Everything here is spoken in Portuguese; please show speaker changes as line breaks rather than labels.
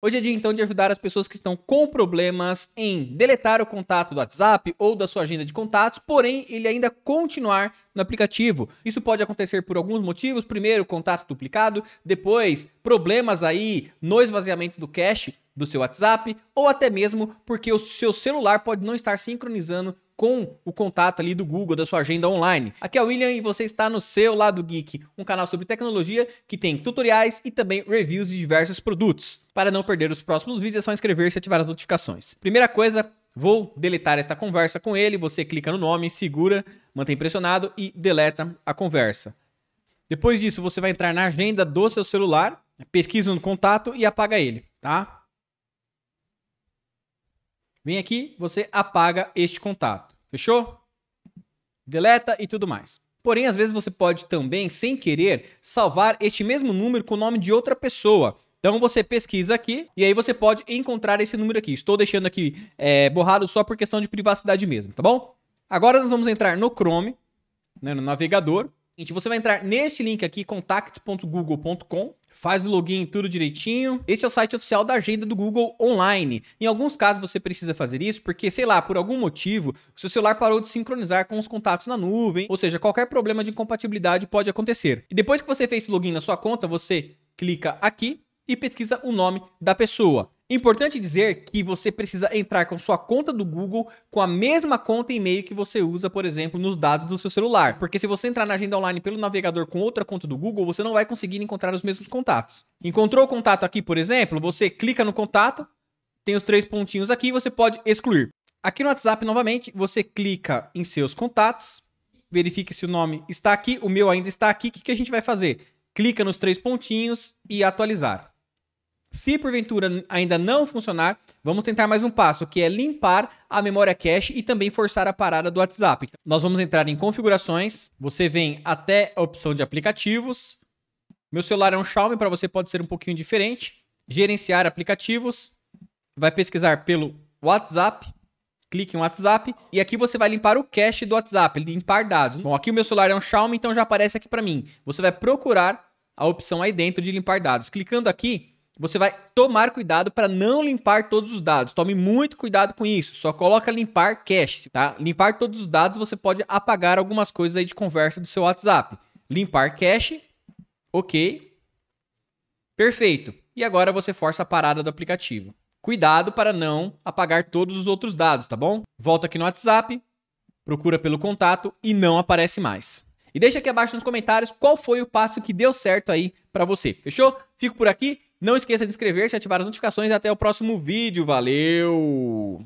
Hoje é dia então de ajudar as pessoas que estão com problemas em deletar o contato do WhatsApp ou da sua agenda de contatos, porém ele ainda continuar no aplicativo. Isso pode acontecer por alguns motivos: primeiro, contato duplicado, depois, problemas aí no esvaziamento do cache do seu WhatsApp, ou até mesmo porque o seu celular pode não estar sincronizando com o contato ali do Google, da sua agenda online. Aqui é o William e você está no seu Lado Geek, um canal sobre tecnologia que tem tutoriais e também reviews de diversos produtos. Para não perder os próximos vídeos, é só inscrever-se e ativar as notificações. Primeira coisa, vou deletar esta conversa com ele. Você clica no nome, segura, mantém pressionado e deleta a conversa. Depois disso, você vai entrar na agenda do seu celular, pesquisa no contato e apaga ele, tá? Vem aqui, você apaga este contato. Fechou? Deleta e tudo mais. Porém, às vezes você pode também, sem querer, salvar este mesmo número com o nome de outra pessoa. Então você pesquisa aqui e aí você pode encontrar esse número aqui. Estou deixando aqui é, borrado só por questão de privacidade mesmo, tá bom? Agora nós vamos entrar no Chrome, né, no navegador. Gente, você vai entrar nesse link aqui, contact.google.com, faz o login tudo direitinho. Esse é o site oficial da agenda do Google Online. Em alguns casos você precisa fazer isso porque, sei lá, por algum motivo, o seu celular parou de sincronizar com os contatos na nuvem, ou seja, qualquer problema de incompatibilidade pode acontecer. E depois que você fez esse login na sua conta, você clica aqui e pesquisa o nome da pessoa. Importante dizer que você precisa entrar com sua conta do Google com a mesma conta e-mail que você usa, por exemplo, nos dados do seu celular. Porque se você entrar na agenda online pelo navegador com outra conta do Google, você não vai conseguir encontrar os mesmos contatos. Encontrou o contato aqui, por exemplo, você clica no contato, tem os três pontinhos aqui, você pode excluir. Aqui no WhatsApp, novamente, você clica em seus contatos, verifique se o nome está aqui, o meu ainda está aqui. O que a gente vai fazer? Clica nos três pontinhos e atualizar. Se porventura ainda não funcionar, vamos tentar mais um passo, que é limpar a memória cache e também forçar a parada do WhatsApp. nós vamos entrar em configurações, você vem até a opção de aplicativos. Meu celular é um Xiaomi, para você pode ser um pouquinho diferente. Gerenciar aplicativos, vai pesquisar pelo WhatsApp, clique em WhatsApp e aqui você vai limpar o cache do WhatsApp, limpar dados. Bom, aqui o meu celular é um Xiaomi, então já aparece aqui para mim. Você vai procurar a opção aí dentro de limpar dados. Clicando aqui, você vai tomar cuidado para não limpar todos os dados. Tome muito cuidado com isso. Só coloca limpar cache, tá? Limpar todos os dados, você pode apagar algumas coisas aí de conversa do seu WhatsApp. Limpar cache, ok. Perfeito. E agora você força a parada do aplicativo. Cuidado para não apagar todos os outros dados, tá bom? Volta aqui no WhatsApp, procura pelo contato e não aparece mais. E deixa aqui abaixo nos comentários qual foi o passo que deu certo aí para você. Fechou? Fico por aqui. Não esqueça de inscrever-se, ativar as notificações e até o próximo vídeo. Valeu!